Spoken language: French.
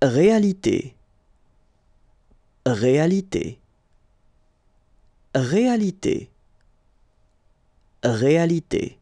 Réalité. Réalité. Réalité. Réalité.